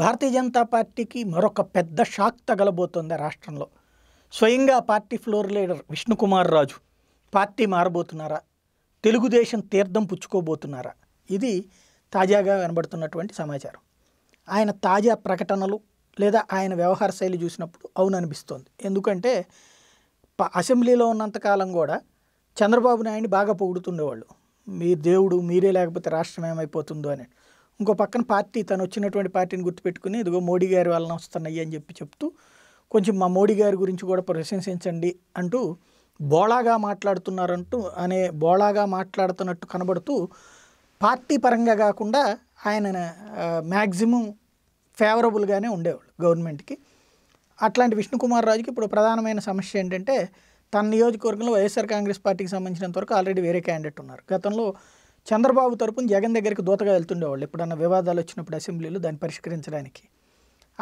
భారతీయ జనతా పార్టీకి మరొక పెద్ద షాక్ తగలబోతోంది రాష్ట్రంలో స్వయంగా party floor leader Vishnukumar Raju party మారబోతున్నారా తెలుగుదేశం తీర్థం పుచ్చుకోబోతున్నారా ఇది తాజాగా కనబడుతున్నటువంటి సమాచారం ఆయన తాజా ప్రకటనలు లేదా ఆయన వ్యవహార శైలి చూసినప్పుడు అవును అనిపిస్తోంది ఎందుకంటే అసెంబ్లీలో ఉన్నంతకాలం కూడా చంద్రబాబు నాయుడిని బాగా పొగుడుతుండేవాళ్ళు మీ దేవుడు మీరే లేకపోతే రాష్ట్రం ఏమైపోతుందో అని ఇంకో పక్కన పార్టీ తను వచ్చినటువంటి పార్టీని గుర్తుపెట్టుకుని ఇదిగో మోడీ గారి వలన వస్తున్నాయి అని చెప్పి చెప్తూ కొంచెం మా మోడీ గారి గురించి కూడా ప్రశంసించండి అంటూ బోళాగా మాట్లాడుతున్నారంటూ అనే బోళాగా మాట్లాడుతున్నట్టు కనబడుతూ పార్టీ పరంగా కాకుండా ఆయన మ్యాక్సిమం ఫేవరబుల్గానే ఉండేవాళ్ళు గవర్నమెంట్కి అట్లాంటి విష్ణుకుమార్ రాజుకి ఇప్పుడు ప్రధానమైన సమస్య ఏంటంటే తన నియోజకవర్గంలో వైఎస్ఆర్ కాంగ్రెస్ పార్టీకి సంబంధించినంతవరకు ఆల్రెడీ వేరే క్యాండిడేట్ ఉన్నారు గతంలో చంద్రబాబు తరపున జగన్ దగ్గరికి దూతగా వెళ్తుండేవాళ్ళు ఎప్పుడన్నా వివాదాలు వచ్చినప్పుడు అసెంబ్లీలో దాన్ని పరిష్కరించడానికి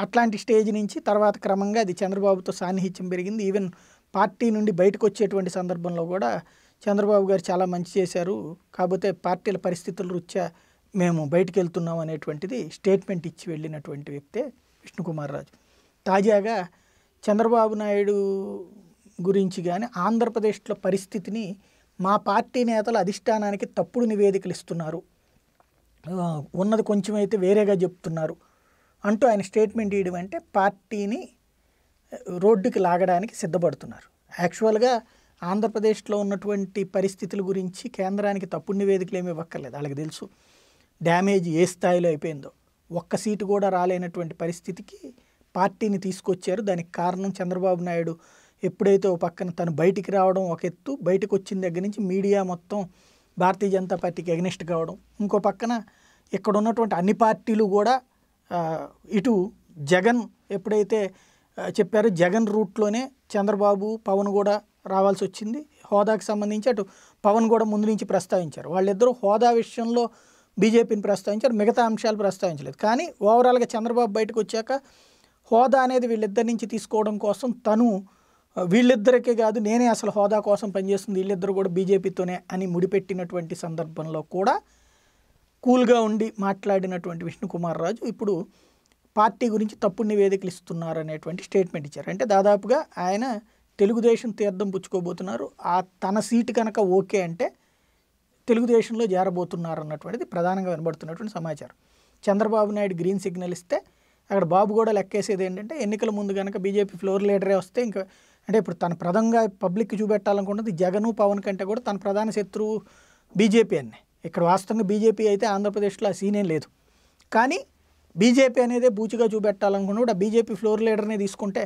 అట్లాంటి స్టేజ్ నుంచి తర్వాత క్రమంగా అది చంద్రబాబుతో సాన్నిహిత్యం పెరిగింది ఈవెన్ పార్టీ నుండి బయటకు వచ్చేటువంటి సందర్భంలో కూడా చంద్రబాబు గారు చాలా మంచి చేశారు కాకపోతే పార్టీల పరిస్థితుల రుత్యా మేము బయటకు వెళ్తున్నాం అనేటువంటిది స్టేట్మెంట్ ఇచ్చి వెళ్ళినటువంటి వ్యక్తే విష్ణుకుమార్ రాజు తాజాగా చంద్రబాబు నాయుడు గురించి కానీ ఆంధ్రప్రదేశ్లో పరిస్థితిని మా పార్టీ నేతలు అధిష్టానానికి తప్పుడు నివేదికలు ఇస్తున్నారు ఉన్నది కొంచెం అయితే వేరేగా చెప్తున్నారు అంటూ ఆయన స్టేట్మెంట్ ఇవ్వడం అంటే పార్టీని రోడ్డుకి లాగడానికి సిద్ధపడుతున్నారు యాక్చువల్గా ఆంధ్రప్రదేశ్లో ఉన్నటువంటి పరిస్థితుల గురించి కేంద్రానికి తప్పుడు నివేదికలు ఏమి ఇవ్వక్కర్లేదు వాళ్ళకి తెలుసు డ్యామేజ్ ఏ స్థాయిలో అయిపోయిందో ఒక్క సీటు కూడా రాలేనటువంటి పరిస్థితికి పార్టీని తీసుకొచ్చారు దానికి కారణం చంద్రబాబు నాయుడు ఎప్పుడైతే ఓ పక్కన తను బయటికి రావడం ఒక ఎత్తు బయటకు వచ్చిన దగ్గర నుంచి మీడియా మొత్తం భారతీయ జనతా పార్టీకి ఎగనిస్ట్ కావడం ఇంకో పక్కన ఇక్కడ ఉన్నటువంటి అన్ని పార్టీలు కూడా ఇటు జగన్ ఎప్పుడైతే చెప్పారో జగన్ రూట్లోనే చంద్రబాబు పవన్ కూడా రావాల్సి వచ్చింది హోదాకి సంబంధించి అటు పవన్ కూడా ముందు నుంచి ప్రస్తావించారు వాళ్ళిద్దరూ హోదా విషయంలో బీజేపీని ప్రస్తావించారు మిగతా అంశాలు ప్రస్తావించలేదు కానీ ఓవరాల్గా చంద్రబాబు బయటకు వచ్చాక హోదా అనేది వీళ్ళిద్దరి నుంచి తీసుకోవడం కోసం తను వీళ్ళిద్దరికే కాదు నేనే అసలు హోదా కోసం పనిచేస్తుంది వీళ్ళిద్దరు కూడా బీజేపీతోనే అని ముడిపెట్టినటువంటి సందర్భంలో కూడా కూల్గా ఉండి మాట్లాడినటువంటి విష్ణుకుమార్ రాజు ఇప్పుడు పార్టీ గురించి తప్పు నివేదికలు ఇస్తున్నారు అనేటువంటి స్టేట్మెంట్ ఇచ్చారు అంటే దాదాపుగా ఆయన తెలుగుదేశం తీర్థం పుచ్చుకోబోతున్నారు ఆ తన సీటు కనుక ఓకే అంటే తెలుగుదేశంలో చేరబోతున్నారు అన్నటువంటిది ప్రధానంగా వినబడుతున్నటువంటి సమాచారం చంద్రబాబు నాయుడు గ్రీన్ సిగ్నల్ ఇస్తే అక్కడ బాబు కూడా లెక్కేసేది ఏంటంటే ఎన్నికల ముందు కనుక బీజేపీ ఫ్లోర్ లీడరే వస్తే ఇంకా అంటే ఇప్పుడు తన ప్రధంగా పబ్లిక్కి చూపెట్టాలనుకున్నది జగను పవన్ కంటే కూడా తన ప్రధాన శత్రువు బీజేపీ అనే ఇక్కడ వాస్తవంగా బీజేపీ అయితే ఆంధ్రప్రదేశ్లో ఆ సీనే లేదు కానీ బీజేపీ అనేది బూచిగా చూపెట్టాలనుకున్నప్పుడు ఆ బీజేపీ ఫ్లోర్ లీడర్నే తీసుకుంటే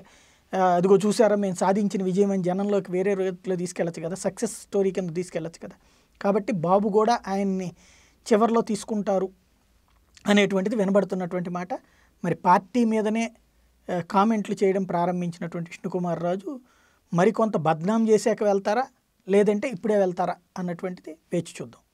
అదిగో చూసారా మేము సాధించిన విజయం అని జనంలోకి వేరే రీతిలో తీసుకెళ్ళచ్చు కదా సక్సెస్ స్టోరీ కింద తీసుకెళ్ళచ్చు కదా కాబట్టి బాబు కూడా ఆయన్ని చివరిలో తీసుకుంటారు అనేటువంటిది వినబడుతున్నటువంటి మాట మరి పార్టీ మీదనే కామెంట్లు చేయడం ప్రారంభించినటువంటి విష్ణుకుమార్ రాజు మరికొంత బద్నాం చేశాక వెళ్తారా లేదంటే ఇప్పుడే వెళ్తారా అన్నటువంటిది వేచి చూద్దాం